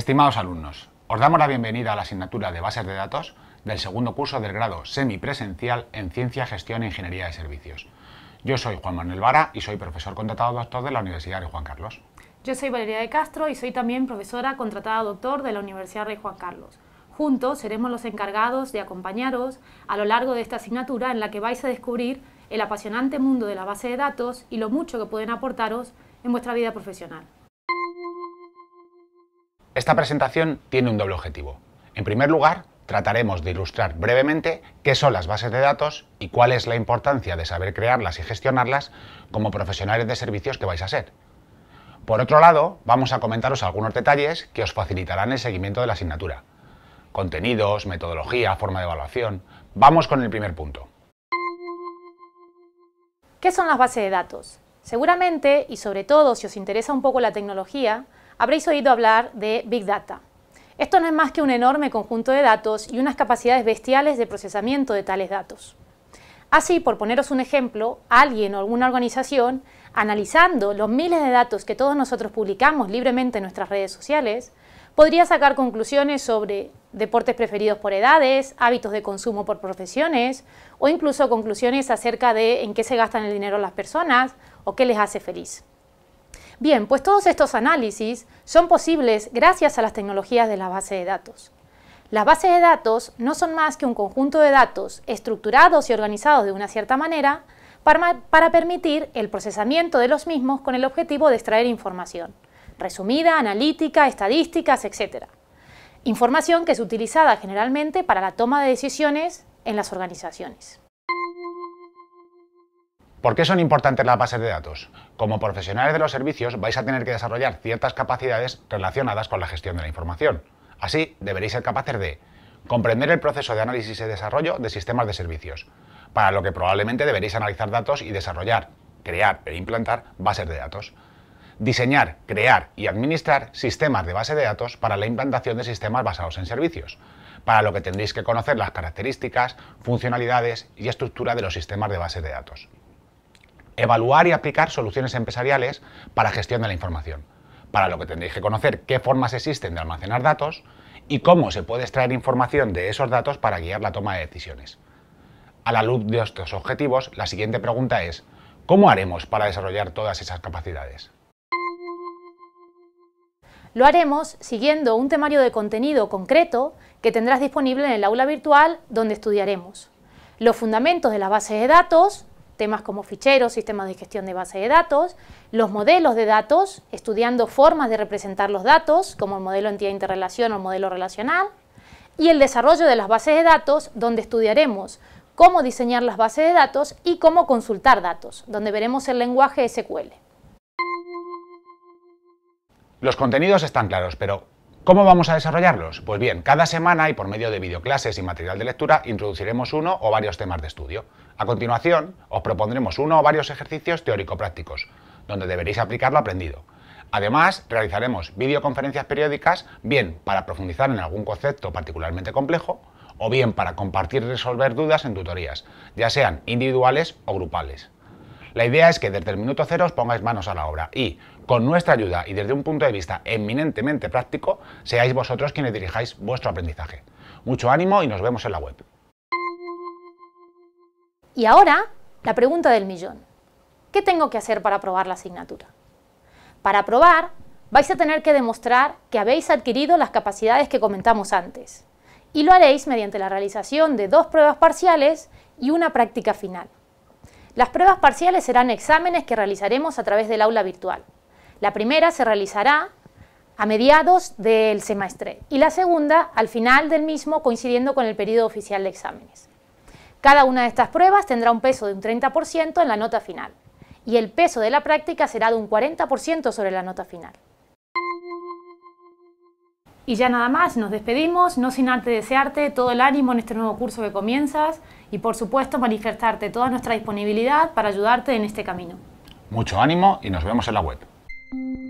Estimados alumnos, os damos la bienvenida a la asignatura de Bases de Datos del segundo curso del grado semipresencial en Ciencia, Gestión e Ingeniería de Servicios. Yo soy Juan Manuel Vara y soy profesor contratado doctor de la Universidad de Juan Carlos. Yo soy Valeria de Castro y soy también profesora contratada doctor de la Universidad de Juan Carlos. Juntos seremos los encargados de acompañaros a lo largo de esta asignatura en la que vais a descubrir el apasionante mundo de la base de datos y lo mucho que pueden aportaros en vuestra vida profesional. Esta presentación tiene un doble objetivo. En primer lugar, trataremos de ilustrar brevemente qué son las bases de datos y cuál es la importancia de saber crearlas y gestionarlas como profesionales de servicios que vais a ser. Por otro lado, vamos a comentaros algunos detalles que os facilitarán el seguimiento de la asignatura. Contenidos, metodología, forma de evaluación. Vamos con el primer punto. ¿Qué son las bases de datos? Seguramente, y sobre todo si os interesa un poco la tecnología, habréis oído hablar de Big Data. Esto no es más que un enorme conjunto de datos y unas capacidades bestiales de procesamiento de tales datos. Así, por poneros un ejemplo, alguien o alguna organización, analizando los miles de datos que todos nosotros publicamos libremente en nuestras redes sociales, podría sacar conclusiones sobre deportes preferidos por edades, hábitos de consumo por profesiones o incluso conclusiones acerca de en qué se gastan el dinero las personas o qué les hace feliz. Bien, pues todos estos análisis son posibles gracias a las tecnologías de la base de datos. Las bases de datos no son más que un conjunto de datos estructurados y organizados de una cierta manera para, para permitir el procesamiento de los mismos con el objetivo de extraer información, resumida, analítica, estadísticas, etc. Información que es utilizada generalmente para la toma de decisiones en las organizaciones. ¿Por qué son importantes las bases de datos? Como profesionales de los servicios vais a tener que desarrollar ciertas capacidades relacionadas con la gestión de la información. Así, deberéis ser capaces de comprender el proceso de análisis y desarrollo de sistemas de servicios, para lo que probablemente deberéis analizar datos y desarrollar, crear e implantar bases de datos. Diseñar, crear y administrar sistemas de base de datos para la implantación de sistemas basados en servicios, para lo que tendréis que conocer las características, funcionalidades y estructura de los sistemas de base de datos evaluar y aplicar soluciones empresariales para gestión de la información, para lo que tendréis que conocer qué formas existen de almacenar datos y cómo se puede extraer información de esos datos para guiar la toma de decisiones. A la luz de estos objetivos, la siguiente pregunta es, ¿cómo haremos para desarrollar todas esas capacidades? Lo haremos siguiendo un temario de contenido concreto que tendrás disponible en el aula virtual donde estudiaremos los fundamentos de la base de datos, temas como ficheros, sistemas de gestión de base de datos, los modelos de datos, estudiando formas de representar los datos, como el modelo entidad-interrelación o el modelo relacional, y el desarrollo de las bases de datos, donde estudiaremos cómo diseñar las bases de datos y cómo consultar datos, donde veremos el lenguaje SQL. Los contenidos están claros, pero ¿Cómo vamos a desarrollarlos? Pues bien, cada semana y por medio de videoclases y material de lectura introduciremos uno o varios temas de estudio. A continuación, os propondremos uno o varios ejercicios teórico-prácticos, donde deberéis aplicar lo aprendido. Además, realizaremos videoconferencias periódicas, bien para profundizar en algún concepto particularmente complejo, o bien para compartir y resolver dudas en tutorías, ya sean individuales o grupales. La idea es que desde el minuto cero os pongáis manos a la obra y, con nuestra ayuda y desde un punto de vista eminentemente práctico, seáis vosotros quienes dirijáis vuestro aprendizaje. Mucho ánimo y nos vemos en la web. Y ahora, la pregunta del millón. ¿Qué tengo que hacer para aprobar la asignatura? Para aprobar, vais a tener que demostrar que habéis adquirido las capacidades que comentamos antes. Y lo haréis mediante la realización de dos pruebas parciales y una práctica final. Las pruebas parciales serán exámenes que realizaremos a través del aula virtual. La primera se realizará a mediados del semestre y la segunda al final del mismo coincidiendo con el periodo oficial de exámenes. Cada una de estas pruebas tendrá un peso de un 30% en la nota final y el peso de la práctica será de un 40% sobre la nota final. Y ya nada más, nos despedimos, no sin antes desearte todo el ánimo en este nuevo curso que comienzas y por supuesto manifestarte toda nuestra disponibilidad para ayudarte en este camino. Mucho ánimo y nos vemos en la web. Thank you.